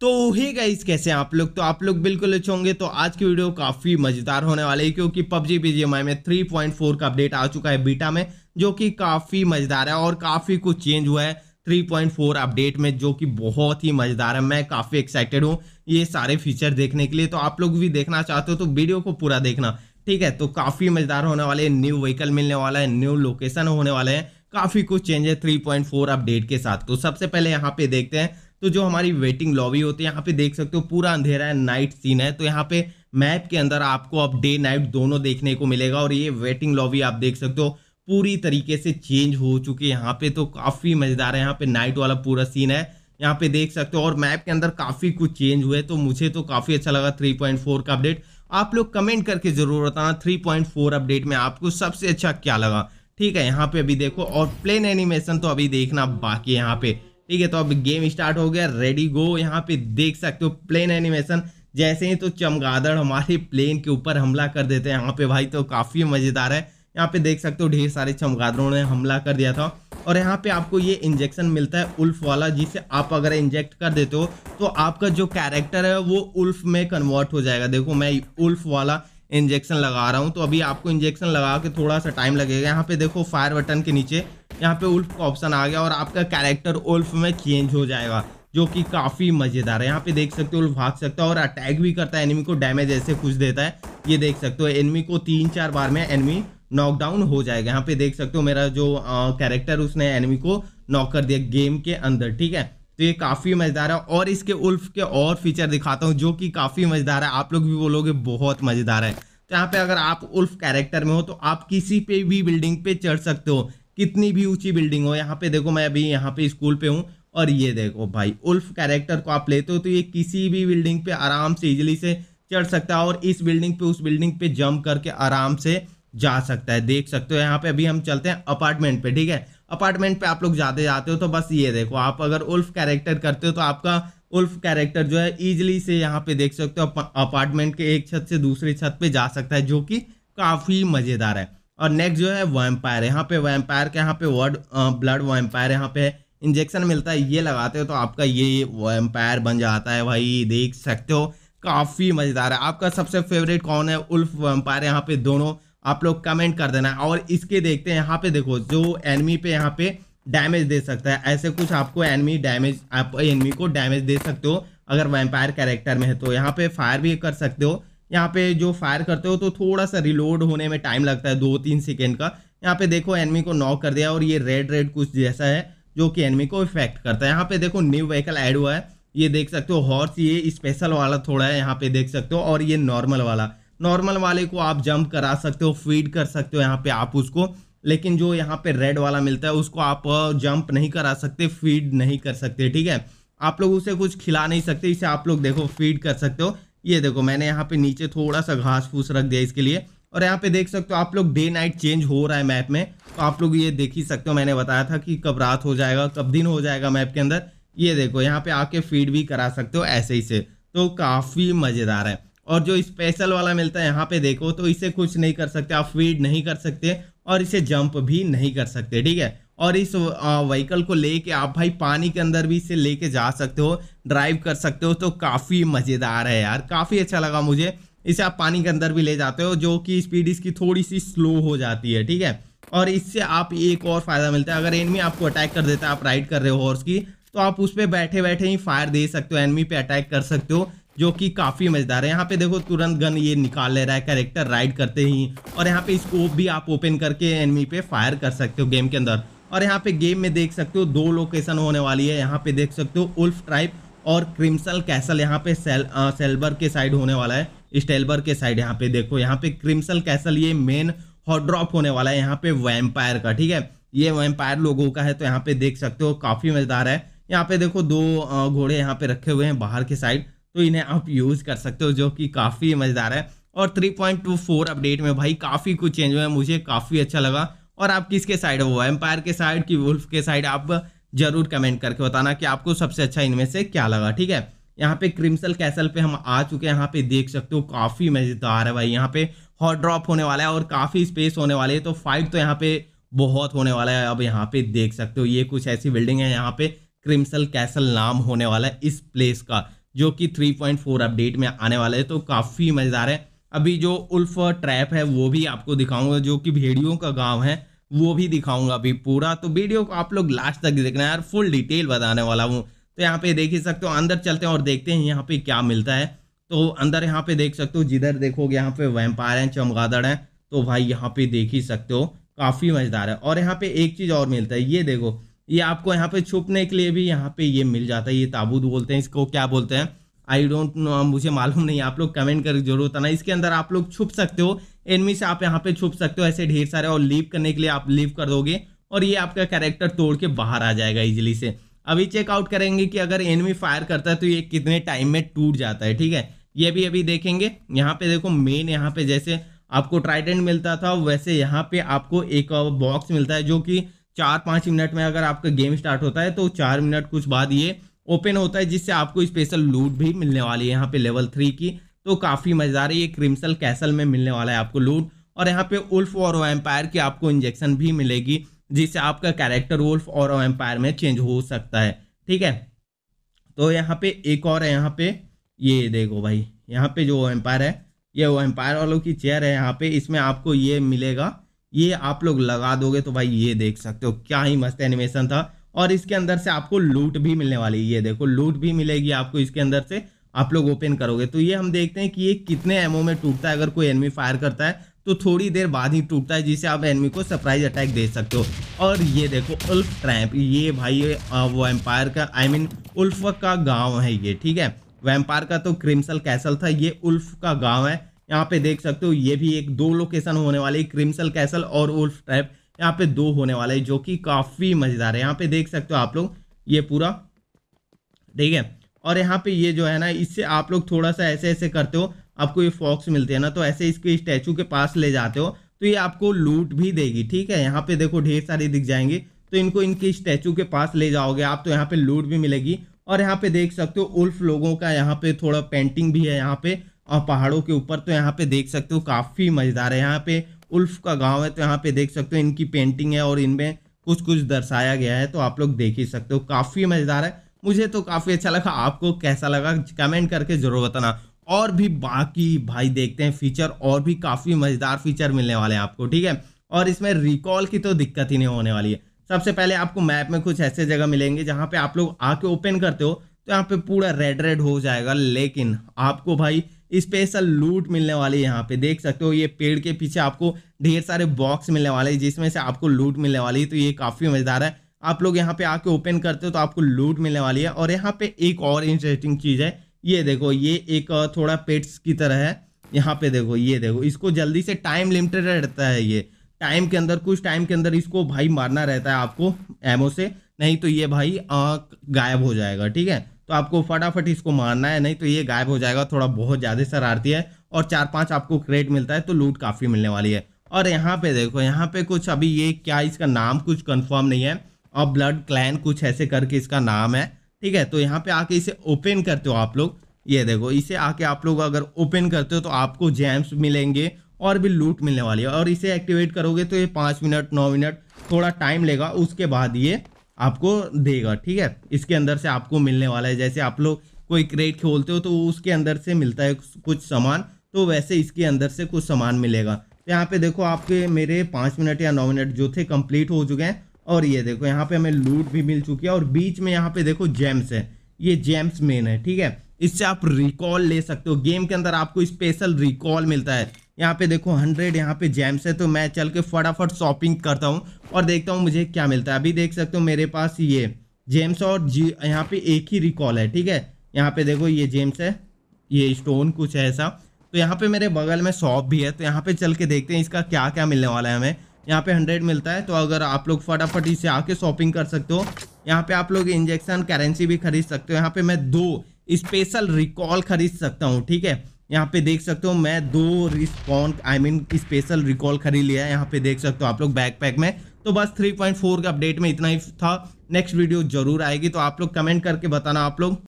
तो ही गाइस कैसे आप लोग तो आप लोग बिल्कुल अच्छे होंगे तो आज की वीडियो काफ़ी मज़ेदार होने वाली है क्योंकि पबजी बी में 3.4 का अपडेट आ चुका है बीटा में जो कि काफ़ी मज़ेदार है और काफ़ी कुछ चेंज हुआ है 3.4 अपडेट में जो कि बहुत ही मज़ेदार है मैं काफ़ी एक्साइटेड हूँ ये सारे फीचर देखने के लिए तो आप लोग भी देखना चाहते हो तो वीडियो को पूरा देखना ठीक है तो काफ़ी मज़ेदार होने वाले न्यू व्हीकल मिलने वाला है न्यू लोकेशन होने वाले हैं काफ़ी कुछ चेंज है थ्री अपडेट के साथ तो सबसे पहले यहाँ पे देखते हैं तो जो हमारी वेटिंग लॉबी होती है यहाँ पे देख सकते हो पूरा अंधेरा है नाइट सीन है तो यहाँ पे मैप के अंदर आपको अब डे नाइट दोनों देखने को मिलेगा और ये वेटिंग लॉबी आप देख सकते हो पूरी तरीके से चेंज हो चुकी है यहाँ पे तो काफ़ी मज़ेदार है यहाँ पे नाइट वाला पूरा सीन है यहाँ पे देख सकते हो और मैप के अंदर काफ़ी कुछ चेंज हुए तो मुझे तो काफ़ी अच्छा लगा 3.4 का अपडेट आप लोग कमेंट करके ज़रूर बताना 3.4 अपडेट में आपको सबसे अच्छा क्या लगा ठीक है यहाँ पे अभी देखो और प्लेन एनिमेशन तो अभी देखना बाकी है यहाँ पे ठीक है तो अब गेम स्टार्ट हो गया रेडी गो यहाँ पे देख सकते हो प्लेन एनिमेशन जैसे ही तो चमगादड़ हमारे प्लेन के ऊपर हमला कर देते हैं यहाँ पे भाई तो काफ़ी मज़ेदार है यहाँ पे देख सकते हो ढेर सारे चमगादड़ों ने हमला कर दिया था और यहाँ पे आपको ये इंजेक्शन मिलता है उल्फ वाला जिसे आप अगर इंजेक्ट कर देते हो तो आपका जो कैरेक्टर है वो उल्फ में कन्वर्ट हो जाएगा देखो मैं उल्फ वाला इंजेक्शन लगा रहा हूँ तो अभी आपको इंजेक्शन लगा के थोड़ा सा टाइम लगेगा यहाँ पे देखो फायर बटन के नीचे यहाँ पे उल्फ का ऑप्शन आ गया और आपका कैरेक्टर उल्फ में चेंज हो जाएगा जो कि काफ़ी मज़ेदार है यहाँ पे देख सकते हो उल्फ भाग सकता है और अटैक भी करता है एनिमी को डैमेज ऐसे कुछ देता है ये देख सकते हो एनिमी को तीन चार बार में एनिमी नॉकडाउन हो जाएगा यहाँ पे देख सकते हो मेरा जो कैरेक्टर उसने एनिमी को नॉक कर दिया गेम के अंदर ठीक है तो ये काफ़ी मज़ेदार है और इसके उल्फ के और फीचर दिखाता हूँ जो कि काफ़ी मज़ेदार है आप लोग भी बोलोगे बहुत मज़ेदार है तो यहाँ पे अगर आप उल्फ कैरेक्टर में हो तो आप किसी पे भी बिल्डिंग पे चढ़ सकते हो कितनी भी ऊंची बिल्डिंग हो यहाँ पे देखो मैं अभी यहाँ पे स्कूल पे हूँ और ये देखो भाई उल्फ कैरेक्टर को आप लेते हो तो ये किसी भी बिल्डिंग पे आराम से इजिली से चढ़ सकता है और इस बिल्डिंग पे उस बिल्डिंग पे जंप करके आराम से जा सकता है देख सकते हो यहाँ पे अभी हम चलते हैं अपार्टमेंट पे ठीक है अपार्टमेंट पे आप लोग जाते जाते हो तो बस ये देखो आप अगर उल्फ कैरेक्टर करते हो तो आपका उल्फ कैरेक्टर जो है ईजिली से यहाँ पे देख सकते हो अपार्टमेंट के एक छत से दूसरी छत पे जा सकता है जो कि काफ़ी मज़ेदार है और नेक्स्ट जो है वैम्पायर यहाँ पे वैम्पायर के यहाँ पे वर्ड ब्लड वैम्पायर यहाँ पे इंजेक्शन मिलता है ये लगाते हो तो आपका ये वैम्पायर बन जाता है भाई देख सकते हो काफ़ी मज़ेदार है आपका सबसे फेवरेट कौन है उल्फ वैम्पायर यहाँ पे दोनों आप लोग कमेंट कर देना और इसके देखते हैं यहाँ पे देखो जो एनमी पे यहाँ पे डैमेज दे सकता है ऐसे कुछ आपको एनमी डैमेज आप एनमी को डैमेज दे सकते हो अगर वैम्पायर कैरेक्टर में है तो यहाँ पे फायर भी कर सकते हो यहाँ पे जो फायर करते हो तो थोड़ा सा रिलोड होने में टाइम लगता है दो तीन सेकेंड का यहाँ पे देखो एनमी को नॉक कर दिया और ये रेड रेड कुछ जैसा है जो कि एनमी को इफेक्ट करता है यहाँ पे देखो न्यू व्हीकल ऐड हुआ है ये देख सकते हो हॉर्स ये स्पेशल वाला थोड़ा है यहाँ पे देख सकते हो और ये नॉर्मल वाला नॉर्मल वाले को आप जंप करा सकते हो फीड कर सकते हो यहाँ पे आप उसको लेकिन जो यहाँ पे रेड वाला मिलता है उसको आप जंप नहीं करा सकते फीड नहीं कर सकते ठीक है आप लोग उसे कुछ खिला नहीं सकते इसे आप लोग देखो फीड कर सकते हो ये देखो मैंने यहाँ पे नीचे थोड़ा सा घास फूस रख दिया इसके लिए और यहाँ पे देख सकते हो आप लोग डे नाइट चेंज हो रहा है मैप में तो आप लोग ये देख ही सकते हो मैंने बताया था कि कब रात हो जाएगा कब दिन हो जाएगा मैप के अंदर ये देखो यहाँ पे आके फीड भी करा सकते हो ऐसे ही से तो काफ़ी मज़ेदार है और जो स्पेशल वाला मिलता है यहाँ पे देखो तो इसे कुछ नहीं कर सकते आप फीड नहीं कर सकते और इसे जंप भी नहीं कर सकते ठीक है और इस व्हीकल को लेके आप भाई पानी के अंदर भी इसे लेके जा सकते हो ड्राइव कर सकते हो तो काफ़ी मज़ेदार है यार काफ़ी अच्छा लगा मुझे इसे आप पानी के अंदर भी ले जाते हो जो कि स्पीड इसकी थोड़ी सी स्लो हो जाती है ठीक है और इससे आप एक और फ़ायदा मिलता है अगर एनमी आपको अटैक कर देता है आप राइड कर रहे हो हॉर्स की तो आप उस पर बैठे बैठे ही फायर दे सकते हो एनमी पे अटैक कर सकते हो जो कि काफ़ी मज़ेदार है यहाँ पे देखो तुरंत गन ये निकाल ले रहा है कैरेक्टर राइड करते ही और यहाँ पे स्कोप भी आप ओपन करके एनमी पे फायर कर सकते हो गेम के अंदर और यहाँ पे गेम में देख सकते हो दो लोकेशन होने वाली है यहाँ पे देख सकते हो उल्फ ट्राइब और क्रिम्सल कैसल यहाँ पे सेल आ, सेल्बर के साइड होने वाला है स्टेलबर के साइड यहाँ पे देखो यहाँ पे क्रिम्सल कैसल ये मेन हॉट ड्रॉप होने वाला है यहाँ पे वैम्पायर का ठीक है ये वैम्पायर लोगों का है तो यहाँ पे देख सकते हो काफ़ी मज़ेदार है यहाँ पे देखो दो घोड़े यहाँ पे रखे हुए हैं बाहर के साइड तो इन्हें आप यूज़ कर सकते हो जो कि काफ़ी मज़ेदार है और 3.24 अपडेट में भाई काफ़ी कुछ चेंज हुआ है मुझे काफ़ी अच्छा लगा और आप किसके साइड हो एम्पायर के साइड की वुल्फ के साइड आप जरूर कमेंट करके बताना कि आपको सबसे अच्छा इनमें से क्या लगा ठीक है यहाँ पे क्रिमसल कैसल पे हम आ चुके हैं यहाँ पे देख सकते हो काफ़ी मज़ेदार है भाई यहाँ पे हॉट ड्रॉप होने वाला है और काफ़ी स्पेस होने वाली है तो फाइट तो यहाँ पे बहुत होने वाला है अब यहाँ पे देख सकते हो ये कुछ ऐसी बिल्डिंग है यहाँ पे क्रिमसल कैसल नाम होने वाला है इस प्लेस का जो कि 3.4 अपडेट में आने वाला है तो काफ़ी मज़ेदार है अभी जो उल्फ ट्रैप है वो भी आपको दिखाऊंगा जो कि भेड़ियों का गांव है वो भी दिखाऊंगा अभी पूरा तो वीडियो को आप लोग लास्ट तक देखना यार फुल डिटेल बताने वाला हूँ तो यहाँ पे देख ही सकते हो अंदर चलते हैं और देखते हैं यहाँ पे क्या मिलता है तो अंदर यहाँ पे देख सकते हो जिधर देखोगे यहाँ पे वैम्पायर हैं चमगादड़ हैं तो भाई यहाँ पे देख ही सकते हो काफ़ी मज़ेदार है और यहाँ पे एक चीज़ और मिलता है ये देखो ये आपको यहाँ पे छुपने के लिए भी यहाँ पे ये मिल जाता है ये ताबूत बोलते हैं इसको क्या बोलते हैं आई डोंट नो मुझे मालूम नहीं आप लोग कमेंट कर जरूर बताना इसके अंदर आप लोग छुप सकते हो एनमी से आप यहाँ पे छुप सकते हो ऐसे ढेर सारे और लीव करने के लिए आप लीव कर दोगे और ये आपका कैरेक्टर तोड़ के बाहर आ जाएगा इजिली से अभी चेकआउट करेंगे कि अगर एनमी फायर करता है तो ये कितने टाइम में टूट जाता है ठीक है ये भी अभी देखेंगे यहाँ पे देखो मेन यहाँ पे जैसे आपको ट्राइडेंट मिलता था वैसे यहाँ पे आपको एक बॉक्स मिलता है जो कि चार पाँच मिनट में अगर आपका गेम स्टार्ट होता है तो चार मिनट कुछ बाद ये ओपन होता है जिससे आपको स्पेशल लूट भी मिलने वाली है यहाँ पे लेवल थ्री की तो काफ़ी रही है ये कैसल में मिलने वाला है आपको लूट और यहाँ पे उल्फ और एम्पायर की आपको इंजेक्शन भी मिलेगी जिससे आपका कैरेक्टर उल्फ और एम्पायर में चेंज हो सकता है ठीक है तो यहाँ पे एक और है यहाँ पे ये देखो भाई यहाँ पे जो एम्पायर है ये वो एम्पायर वालों की चेयर है यहाँ पे इसमें आपको ये मिलेगा ये आप लोग लगा दोगे तो भाई ये देख सकते हो क्या ही मस्त एनिमेशन था और इसके अंदर से आपको लूट भी मिलने वाली है ये देखो लूट भी मिलेगी आपको इसके अंदर से आप लोग ओपन करोगे तो ये हम देखते हैं कि ये कितने एमओ में टूटता है अगर कोई एनमी फायर करता है तो थोड़ी देर बाद ही टूटता है जिसे आप एनमी को सरप्राइज अटैक दे सकते हो और ये देखो उल्फ ट्रैप ये भाई वो एम्पायर का I I mean mean, wolf का गांव है ये ठीक है वेम्पायर का तो क्रिमसल कैसल था ये उल्फ का गाँव है यहाँ पे देख सकते हो ये भी एक दो लोकेशन होने वाली क्रिमसल कैसल और उल्फ ट्रैप यहाँ पे दो होने वाला है जो कि काफ़ी मज़ेदार है यहाँ पे देख सकते हो आप लोग ये पूरा ठीक है और यहाँ पे ये जो है ना इससे आप लोग थोड़ा सा ऐसे ऐसे करते हो आपको ये फॉक्स मिलते हैं ना तो ऐसे इसके स्टैचू के पास ले जाते हो तो ये आपको लूट भी देगी ठीक है यहाँ पे देखो ढेर सारे दिख जाएंगे तो इनको इनके स्टैचू के पास ले जाओगे आप तो यहाँ पे लूट भी मिलेगी और यहाँ पे देख सकते हो उल्फ लोगों का यहाँ पे थोड़ा पेंटिंग भी है यहाँ पे और पहाड़ों के ऊपर तो यहाँ पे देख सकते हो काफ़ी मज़ेदार है यहाँ पे उल्फ का गांव है तो यहाँ पे देख सकते हो इनकी पेंटिंग है और इनमें कुछ कुछ दर्शाया गया है तो आप लोग देख ही सकते हो काफ़ी मज़ेदार है मुझे तो काफ़ी अच्छा लगा आपको कैसा लगा कमेंट करके ज़रूर बताना और भी बाकी भाई देखते हैं फीचर और भी काफ़ी मज़ेदार फीचर मिलने वाले हैं आपको ठीक है और इसमें रिकॉल की तो दिक्कत ही नहीं होने वाली है सबसे पहले आपको मैप में कुछ ऐसे जगह मिलेंगे जहाँ पे आप लोग आके ओपन करते हो तो यहाँ पे पूरा रेड रेड हो जाएगा लेकिन आपको भाई स्पेशल लूट मिलने वाली है यहाँ पे देख सकते हो ये पेड़ के पीछे आपको ढेर सारे बॉक्स मिलने वाले हैं जिसमें से आपको लूट मिलने वाली है तो ये काफ़ी मज़ेदार है आप लोग यहाँ पे आके ओपन करते हो तो आपको लूट मिलने वाली है और यहाँ पे एक और इंटरेस्टिंग चीज़ है ये देखो ये एक थोड़ा पेट्स की तरह है यहाँ पे देखो ये देखो इसको जल्दी से टाइम लिमिटेड रहता है ये टाइम के अंदर कुछ टाइम के अंदर इसको भाई मारना रहता है आपको एमओ से नहीं तो ये भाई गायब हो जाएगा ठीक है तो आपको फटाफट इसको मारना है नहीं तो ये गायब हो जाएगा थोड़ा बहुत ज़्यादा शरारती है और चार पाँच आपको क्रेट मिलता है तो लूट काफ़ी मिलने वाली है और यहाँ पे देखो यहाँ पे कुछ अभी ये क्या इसका नाम कुछ कन्फर्म नहीं है और ब्लड क्लैन कुछ ऐसे करके इसका नाम है ठीक है तो यहाँ पे आके इसे ओपन करते हो आप लोग ये देखो इसे आके आप लोग अगर ओपन करते हो तो आपको जैम्स मिलेंगे और भी लूट मिलने वाली है और इसे एक्टिवेट करोगे तो ये पाँच मिनट नौ मिनट थोड़ा टाइम लेगा उसके बाद ये आपको देगा ठीक है इसके अंदर से आपको मिलने वाला है जैसे आप लोग कोई क्रेट खोलते हो तो उसके अंदर से मिलता है कुछ सामान तो वैसे इसके अंदर से कुछ सामान मिलेगा तो यहाँ पे देखो आपके मेरे पाँच मिनट या नौ मिनट जो थे कंप्लीट हो चुके हैं और ये देखो यहाँ पे हमें लूट भी मिल चुकी है और बीच में यहाँ पे देखो जेम्स है ये जेम्स मेन है ठीक है इससे आप रिकॉल ले सकते हो गेम के अंदर आपको स्पेशल रिकॉल मिलता है यहाँ पे देखो हंड्रेड यहाँ पे जैम्स है तो मैं चल के फटाफट शॉपिंग करता हूँ और देखता हूँ मुझे क्या मिलता है अभी देख सकते हो मेरे पास ये जेम्स और जी यहाँ पे एक ही रिकॉल है ठीक है यहाँ पे देखो ये जेम्स है ये स्टोन कुछ है ऐसा तो यहाँ पे मेरे बगल में शॉप भी है तो यहाँ पे चल के देखते हैं इसका क्या क्या मिलने वाला है हमें यहाँ पे हंड्रेड मिलता है तो अगर आप लोग फटाफट इसे आके शॉपिंग कर सकते हो यहाँ पे आप लोग इंजेक्शन करेंसी भी खरीद सकते हो यहाँ पे मैं दो स्पेशल रिकॉल खरीद सकता हूँ ठीक है यहाँ पे देख सकते हो मैं दो respawn I mean special recall खरीद लिया है यहाँ पे देख सकते हो आप लोग बैकपैक में तो बस 3.4 के अपडेट में इतना ही था नेक्स्ट वीडियो जरूर आएगी तो आप लोग कमेंट करके बताना आप लोग